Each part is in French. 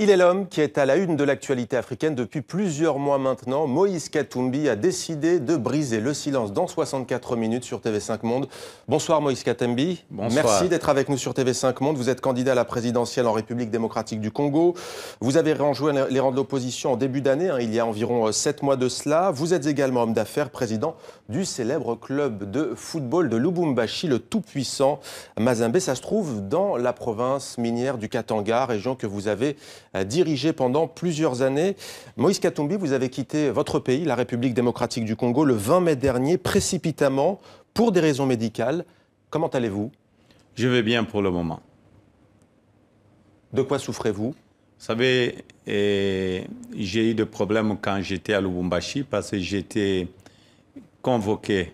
Il est l'homme qui est à la une de l'actualité africaine depuis plusieurs mois maintenant. Moïse Katumbi a décidé de briser le silence dans 64 minutes sur TV5 Monde. Bonsoir Moïse Katumbi. Merci d'être avec nous sur TV5 Monde. Vous êtes candidat à la présidentielle en République démocratique du Congo. Vous avez réenjoué les rangs de l'opposition en début d'année, hein, il y a environ euh, sept mois de cela. Vous êtes également homme d'affaires, président du célèbre club de football de Lubumbashi, le tout-puissant Mazembe. Ça se trouve dans la province minière du Katanga, région que vous avez dirigé pendant plusieurs années. Moïse Katumbi, vous avez quitté votre pays, la République démocratique du Congo, le 20 mai dernier, précipitamment, pour des raisons médicales. Comment allez-vous Je vais bien pour le moment. De quoi souffrez-vous Vous savez, eh, j'ai eu des problèmes quand j'étais à Lubumbashi parce que j'étais convoqué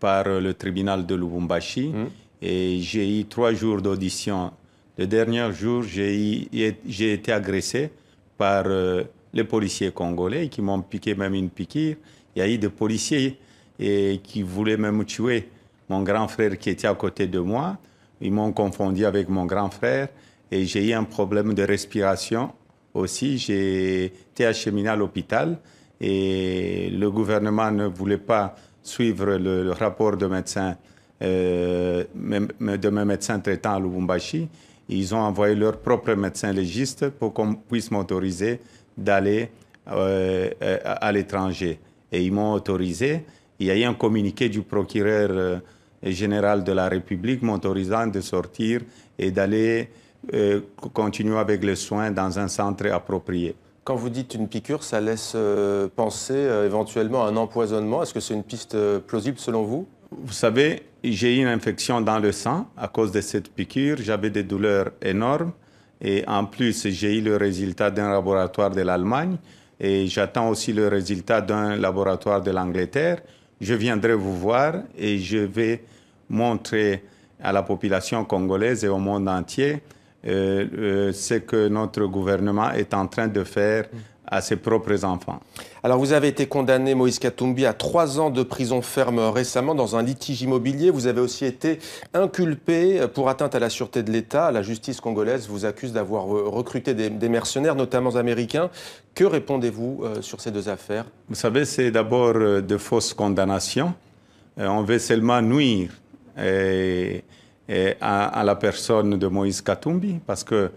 par le tribunal de Lubumbashi hum. et j'ai eu trois jours d'audition le dernier jour, j'ai été agressé par euh, les policiers congolais qui m'ont piqué même une piqûre. Il y a eu des policiers qui voulaient même tuer mon grand frère qui était à côté de moi. Ils m'ont confondu avec mon grand frère et j'ai eu un problème de respiration aussi. J'ai été acheminé à l'hôpital et le gouvernement ne voulait pas suivre le, rapport de euh, de mes médecins traitants à Lubumbashi. Ils ont envoyé leur propre médecin légiste pour qu'on puisse m'autoriser d'aller euh, à l'étranger. Et ils m'ont autorisé. Il y a eu un communiqué du procureur euh, général de la République m'autorisant de sortir et d'aller euh, continuer avec les soins dans un centre approprié. Quand vous dites une piqûre, ça laisse penser éventuellement à un empoisonnement. Est-ce que c'est une piste plausible selon vous vous savez, j'ai eu une infection dans le sang à cause de cette piqûre. J'avais des douleurs énormes. Et en plus, j'ai eu le résultat d'un laboratoire de l'Allemagne. Et j'attends aussi le résultat d'un laboratoire de l'Angleterre. Je viendrai vous voir et je vais montrer à la population congolaise et au monde entier euh, euh, ce que notre gouvernement est en train de faire à ses propres enfants. Alors vous avez été condamné, Moïse Katumbi, à trois ans de prison ferme récemment dans un litige immobilier. Vous avez aussi été inculpé pour atteinte à la sûreté de l'État. La justice congolaise vous accuse d'avoir recruté des, mercenaires, notamment américains. Que répondez-vous euh, sur ces deux affaires Vous savez, c'est d'abord euh, de fausses condamnations. Euh, on veut seulement nuire à, la personne de Moïse Katumbi parce que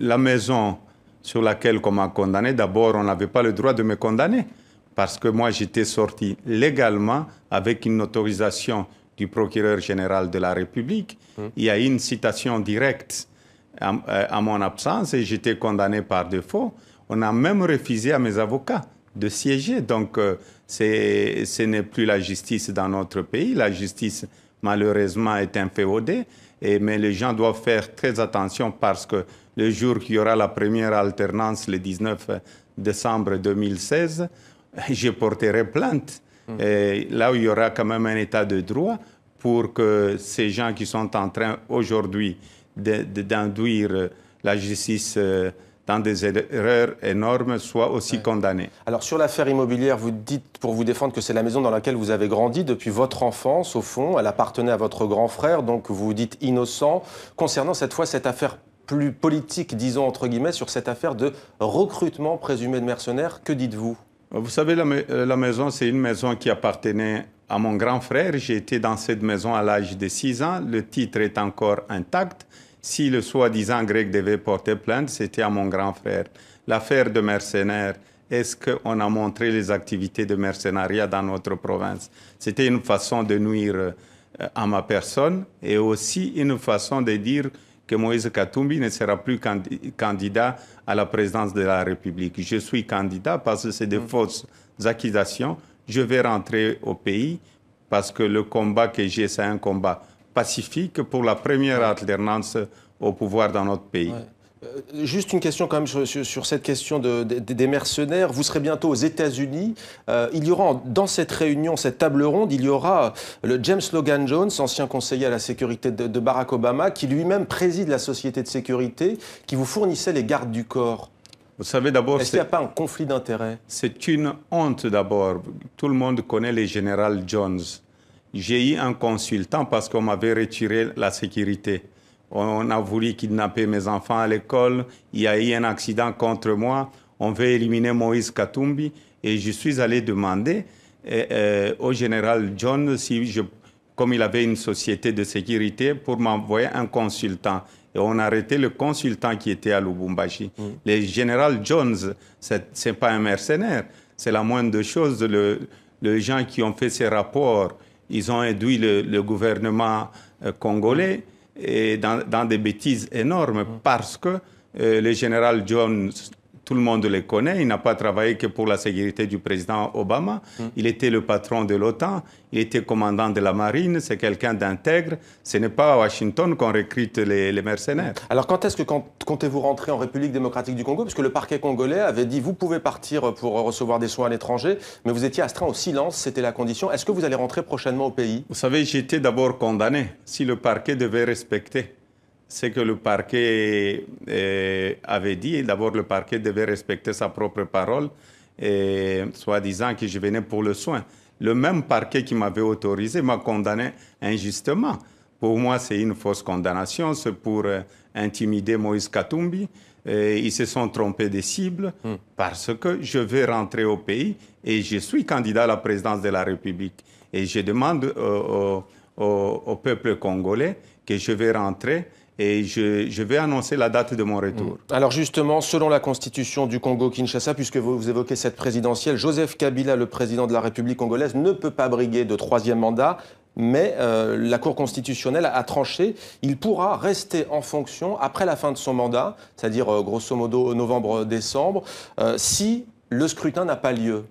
la maison sur laquelle on m'a condamné. D'abord, on n'avait pas le droit de me condamner parce que moi, j'étais sorti légalement avec une autorisation du procureur général de la République. Hum. Il y a une citation directe à, mon absence et j'étais condamné par défaut. On a même refusé à mes avocats de siéger. Donc, euh, ce n'est plus la justice dans notre pays. La justice, malheureusement, est inféodée. Et, mais les gens doivent faire très attention parce que le jour qu'il y aura la première alternance, le 19 décembre 2016, je porterai plainte. Hmm. Et là où il y aura quand même un état de droit pour que ces gens qui sont en train aujourd'hui d'induire la justice euh, dans des erreurs énormes soient aussi condamnés. Alors sur l'affaire immobilière, vous dites pour vous défendre que c'est la maison dans laquelle vous avez grandi depuis votre enfance, au fond, elle appartenait à votre grand frère, donc vous dites innocent. Concernant cette fois cette affaire plus politique, disons entre guillemets, sur cette affaire de recrutement présumé de mercenaires. Que dites-vous Vous savez, euh, la, maison, c'est une maison qui appartenait à mon grand frère. J'ai été dans cette maison à l'âge de 6 ans. Le titre est encore intact. Si le soi-disant grec devait porter plainte, c'était à mon grand frère. L'affaire de mercenaires, est-ce qu'on a montré les activités de mercenariat dans notre province C'était une façon de nuire euh, à ma personne et aussi une façon de dire que Moïse Katumbi ne sera plus candidat à la présidence de la République. Je suis candidat parce que c'est des mm. fausses accusations. Je vais rentrer au pays parce que le combat que j'ai, c'est un combat pacifique pour la première alternance au pouvoir dans notre pays. Euh, juste une question quand même sur, cette question des mercenaires. Vous serez bientôt aux États-Unis. Euh, il y aura dans cette réunion, cette table ronde, il y aura le James Logan Jones, ancien conseiller à la sécurité de, Barack Obama, qui lui-même préside la société de sécurité qui vous fournissait les gardes du corps. Vous savez d'abord. Est-ce qu'il n'y a pas un conflit d'intérêts C'est une honte d'abord. Tout le monde connaît le général Jones. J'ai eu un consultant parce qu'on m'avait retiré la sécurité on a voulu kidnapper mes enfants à l'école, il y a eu un accident contre moi, on veut éliminer Moïse Katumbi. Et je suis allé demander eh, eh, au général Jones, si comme il avait une société de sécurité, pour m'envoyer un consultant. Et on a arrêté le consultant qui était à Lubumbashi. Mm. Le général Jones, ce n'est pas un mercenaire, c'est la moindre chose. Le, les gens qui ont fait ces rapports, ils ont induit le, gouvernement euh, congolais et dans, des bêtises énormes parce que euh, le général Jones tout le monde le connaît. Il n'a pas travaillé que pour la sécurité du président Obama. Mm. Il était le patron de l'OTAN. Il était commandant de la marine. C'est quelqu'un d'intègre. Ce n'est pas à Washington qu'on recrute les, mercenaires. Mm. Alors quand est-ce que comptez-vous rentrer en République démocratique du Congo Puisque le parquet congolais avait dit vous pouvez partir pour recevoir des soins à l'étranger, mais vous étiez astreint au silence. C'était la condition. Est-ce que vous allez rentrer prochainement au pays Vous savez, j'étais d'abord condamné. Si le parquet devait respecter ce que le parquet euh, avait dit. D'abord, le parquet devait respecter sa propre parole, soi-disant que je venais pour le soin. Le même parquet qui m'avait autorisé m'a condamné injustement. Pour moi, c'est une fausse condamnation, c'est pour euh, intimider Moïse Katumbi. Et euh, ils se sont trompés des cibles hmm. parce que je vais rentrer au pays et je suis candidat à la présidence de la République. Et je demande au, au peuple congolais que je vais rentrer et je, vais annoncer la date de mon retour. Mm. Alors justement, selon la constitution du Congo-Kinshasa, puisque vous, évoquez cette présidentielle, Joseph Kabila, le président de la République congolaise, ne peut pas briguer de troisième mandat, mais euh, la Cour constitutionnelle a, tranché, il pourra rester en fonction après la fin de son mandat, c'est-à-dire euh, grosso modo novembre-décembre, euh, si le scrutin n'a pas lieu.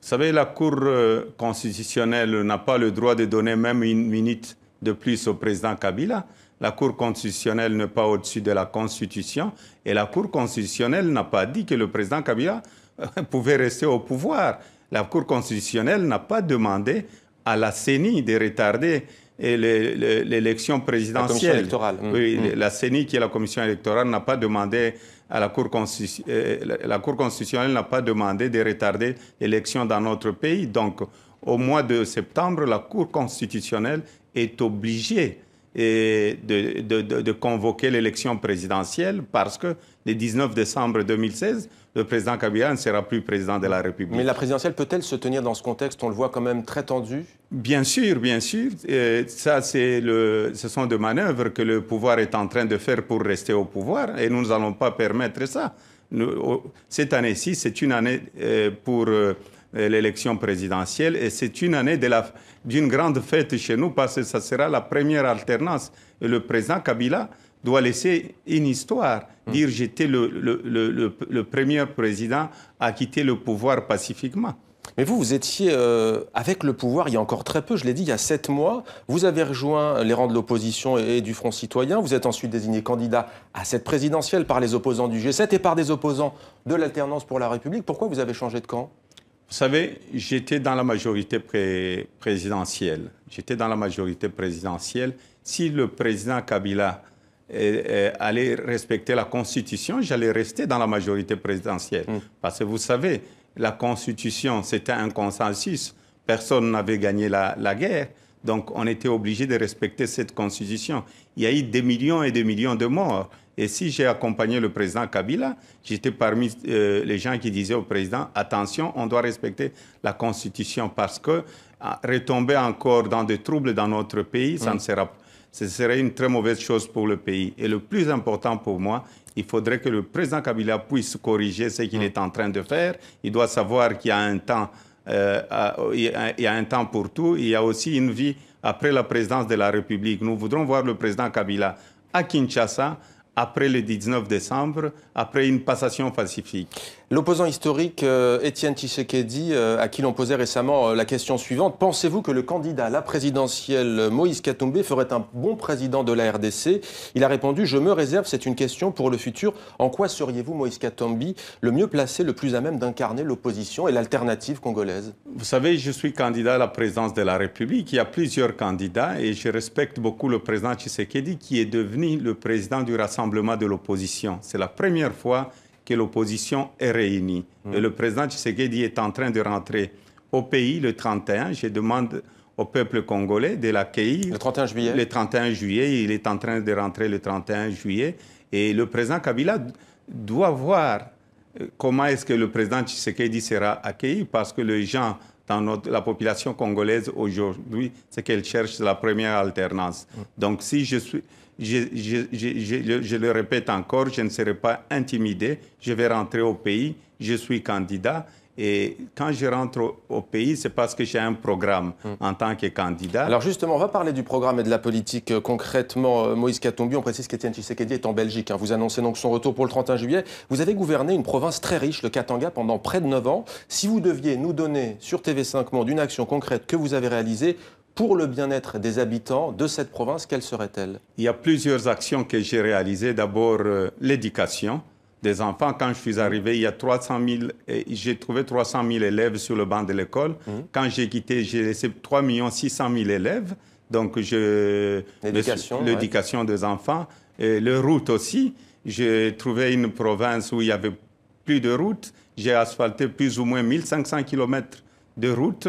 Vous savez, la Cour constitutionnelle n'a pas le droit de donner même une minute de plus au président Kabila. La Cour constitutionnelle n'est pas au-dessus de la Constitution et la Cour constitutionnelle n'a pas dit que le président Kabila euh, pouvait rester au pouvoir. La Cour constitutionnelle n'a pas demandé à la CENI de retarder euh, l'élection présidentielle. La électorale. Oui, mmh. la CENI, qui est la commission électorale, n'a pas demandé à la Cour, constitutionnelle, euh, la Cour constitutionnelle n'a pas demandé de retarder l'élection dans notre pays. Donc, au mois de septembre, la Cour constitutionnelle est obligée et de, convoquer l'élection présidentielle parce que le 19 décembre 2016, le président Kabila ne sera plus président de la République. Mais la présidentielle peut-elle se tenir dans ce contexte On le voit quand même très tendu. Bien sûr, bien sûr. ça, c'est le, ce sont des manœuvres que le pouvoir est en train de faire pour rester au pouvoir et nous n'allons pas permettre ça. Nous, cette année-ci, c'est une année euh, pour euh, euh, l'élection présidentielle. Et c'est une année d'une grande fête chez nous parce que ça sera la première alternance. Et le président Kabila doit laisser une histoire, hmm. dire j'étais le, le, le, premier président à quitter le pouvoir pacifiquement. Mais vous, vous étiez euh, avec le pouvoir il y a encore très peu, je l'ai dit, il y a sept mois. Vous avez rejoint les rangs de l'opposition et du Front citoyen. Vous êtes ensuite désigné candidat à cette présidentielle par les opposants du G7 et par des opposants de l'alternance pour la République. Pourquoi vous avez changé de camp vous savez, j'étais dans la majorité présidentielle. J'étais dans la majorité présidentielle. Si le président Kabila allait respecter la Constitution, j'allais rester dans la majorité présidentielle. Hum. Parce que vous savez, la Constitution, c'était un consensus. Personne n'avait gagné la guerre. Donc on était obligé de respecter cette constitution. Il y a eu des millions et des millions de morts. Et si j'ai accompagné le président Kabila, j'étais parmi euh, les gens qui disaient au président, attention, on doit respecter la constitution parce que ah, retomber encore dans des troubles dans notre pays, ça ne mm. ce serait une très mauvaise chose pour le pays. Et le plus important pour moi, il faudrait que le président Kabila puisse corriger ce qu'il mm. est en train de faire. Il doit savoir qu'il y a un temps euh, il y a un temps pour tout, il y a aussi une vie après la présidence de la République. Nous voudrons voir le président Kabila à Kinshasa après le 19 décembre, après une passation pacifique. L'opposant historique euh, Étienne Tshisekedi, euh, à qui l'on posait récemment euh, la question suivante, pensez-vous que le candidat à la présidentielle Moïse Katumbi ferait un bon président de la RDC Il a répondu, je me réserve, c'est une question pour le futur. En quoi seriez-vous, Moïse Katumbi, le mieux placé, le plus à même d'incarner l'opposition et l'alternative congolaise Vous savez, je suis candidat à la présidence de la République. Il y a plusieurs candidats et je respecte beaucoup le président Tshisekedi qui est devenu le président du Rassemblement de l'opposition. C'est la première fois que l'opposition est réunie. Mm. Et le président Tshisekedi est en train de rentrer au pays le 31. Je demande au peuple congolais de l'accueillir. Le 31 juillet Le 31 juillet. Il est en train de rentrer le 31 juillet. Et le président Kabila doit voir euh, comment est-ce que le président Tshisekedi sera accueilli parce que les gens dans la population congolaise aujourd'hui, c'est qu'elle cherche, la première alternance. Mm. Donc si je suis, je, le répète encore, je ne serai pas intimidé, je vais rentrer au pays, je suis candidat. Et quand je rentre au, pays, c'est parce que j'ai un programme hmm. en tant que candidat. Alors justement, on va parler du programme et de la politique euh, concrètement. Euh, Moïse Katumbi, on précise qu'Étienne Tshisekedi est en Belgique. Hein. Vous annoncez donc son retour pour le 31 juillet. Vous avez gouverné une province très riche, le Katanga, pendant près de 9 ans. Si vous deviez nous donner sur TV5 Monde une action concrète que vous avez réalisée, pour le bien-être des habitants de cette province, quelle serait-elle Il y a plusieurs actions que j'ai réalisées. D'abord, euh, l'éducation des enfants. Quand je suis arrivé, il y a 300 000, j'ai trouvé 300 000 élèves sur le banc de l'école. Mmh. Quand j'ai quitté, j'ai laissé 3 600 000 élèves. Donc, je, l'éducation, des enfants, et les routes aussi. J'ai trouvé une province où il y avait plus de routes. J'ai asphalté plus ou moins 1500 km de routes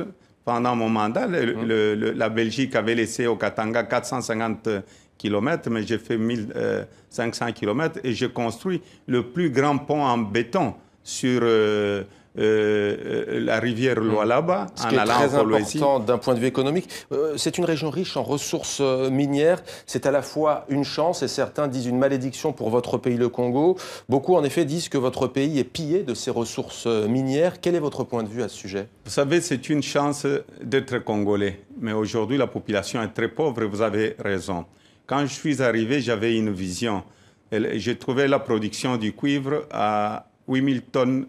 pendant mon mandat, la Belgique avait laissé au Katanga 450 km, mais j'ai fait 1500 euh, km et j'ai construit le plus grand pont en béton sur euh, euh, euh, la rivière Lualaba mm. Ce qui est très important d'un point de vue économique. Euh, c'est une région riche en ressources minières. C'est à la fois une chance et certains disent une malédiction pour votre pays, le Congo. Beaucoup, en effet, disent que votre pays est pillé de ses ressources minières. Quel est votre point de vue à ce sujet Vous savez, c'est une chance d'être congolais. Mais aujourd'hui, la population est très pauvre et vous avez raison. Quand je suis arrivé, j'avais une vision. J'ai trouvé la production du cuivre à 8000 tonnes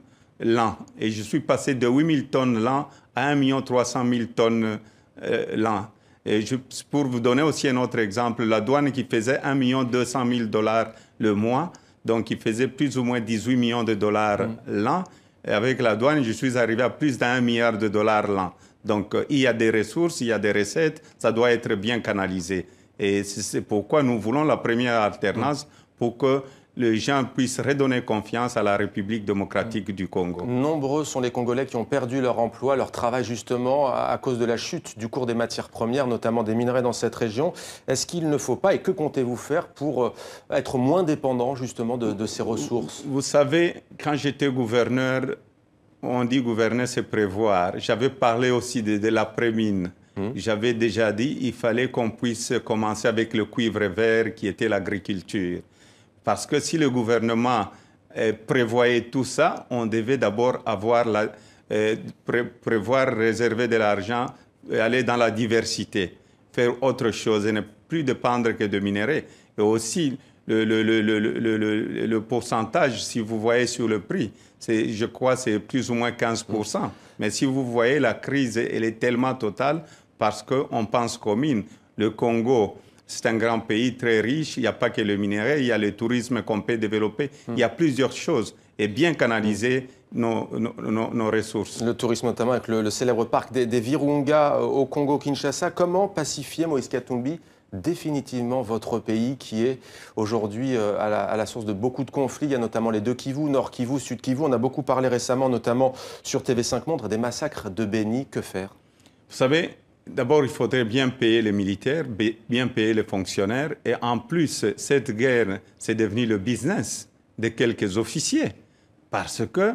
et je suis passé de 8 000 tonnes l'an à 1 300 000 tonnes euh, l'an. Et je, pour vous donner aussi un autre exemple, la douane qui faisait 1 200 000 dollars le mois, donc qui faisait plus ou moins 18 millions de dollars mm. l'an. Et avec la douane, je suis arrivé à plus d'un milliard de dollars l'an. Donc euh, il y a des ressources, il y a des recettes, ça doit être bien canalisé. Et c'est pourquoi nous voulons la première alternance pour que les gens puissent redonner confiance à la République démocratique du Congo. Nombreux sont les Congolais qui ont perdu leur emploi, leur travail justement, à cause de la chute du cours des matières premières, notamment des minerais dans cette région. Est-ce qu'il ne faut pas, et que comptez-vous faire pour euh, être moins dépendant justement de, ces ressources Vous savez, quand j'étais gouverneur, on dit gouverner, c'est prévoir. J'avais parlé aussi de, la l'après-mine. Mmh. J'avais déjà dit il fallait qu'on puisse commencer avec le cuivre vert qui était l'agriculture. Parce que si le gouvernement euh, prévoyait tout ça, on devait d'abord avoir la, euh, prévoir, réserver de l'argent, euh, aller dans la diversité, faire autre chose et ne plus dépendre que de minerais. Et aussi, le, pourcentage, si vous voyez sur le prix, je crois que c'est plus ou moins 15%. Mm. Mais si vous voyez, la crise, elle est tellement totale parce qu'on pense mines, Le Congo, c'est un grand pays très riche. Il n'y a pas que le minerai, il y a le tourisme qu'on peut développer. Il y a plusieurs choses. Et bien canaliser nos, ressources. Le tourisme notamment avec le, célèbre parc des, Virunga euh, au Congo-Kinshasa. Comment pacifier Moïse Katumbi définitivement votre pays qui est aujourd'hui euh, à, à, la source de beaucoup de conflits. Il y a notamment les deux Kivu, Nord Kivu, Sud Kivu. On a beaucoup parlé récemment, notamment sur TV5 Monde, des massacres de Béni. Que faire Vous savez, D'abord, il faudrait bien payer les militaires, bien payer les fonctionnaires. Et en plus, cette guerre, c'est devenu le business de quelques officiers. Parce que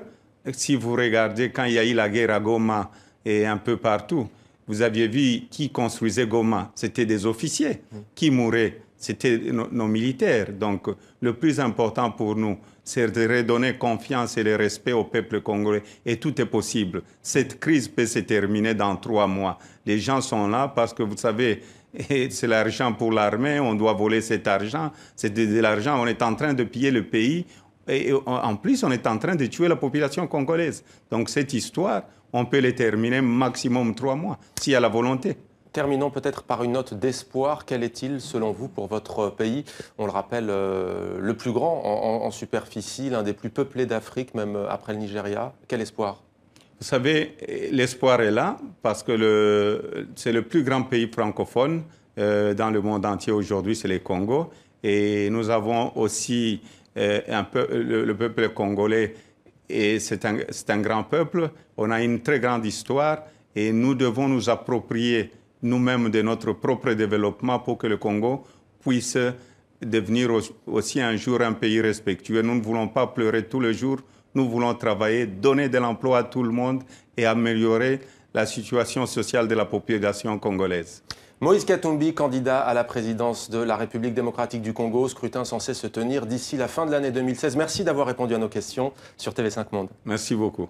si vous regardez quand il y a eu la guerre à Goma et un peu partout, vous aviez vu qui construisait Goma. C'était des officiers qui mouraient c'était nos, militaires. Donc, le plus important pour nous, c'est de redonner confiance et le respect au peuple congolais. Et tout est possible. Cette crise peut se terminer dans trois mois. Les gens sont là parce que, vous savez, c'est l'argent pour l'armée, on doit voler cet argent. C'est de, l'argent, on est en train de piller le pays. Et en plus, on est en train de tuer la population congolaise. Donc cette histoire, on peut la terminer maximum trois mois, s'il y a la volonté. Terminons peut-être par une note d'espoir. Quel est-il, selon vous, pour votre pays On le rappelle, euh, le plus grand en, superficie, l'un des plus peuplés d'Afrique, même euh, après le Nigeria. Quel espoir Vous savez, l'espoir est là parce que c'est le plus grand pays francophone euh, dans le monde entier aujourd'hui, c'est le Congo. Et nous avons aussi un peu, le, peuple congolais, et c'est un, un grand peuple. On a une très grande histoire et nous devons nous approprier nous-mêmes de notre propre développement pour que le Congo puisse devenir aussi un jour un pays respectueux. Nous ne voulons pas pleurer tous les jours, nous voulons travailler, donner de l'emploi à tout le monde et améliorer la situation sociale de la population congolaise. Moïse Katumbi, candidat à la présidence de la République démocratique du Congo, scrutin censé se tenir d'ici la fin de l'année 2016. Merci d'avoir répondu à nos questions sur TV5 Monde. Merci beaucoup.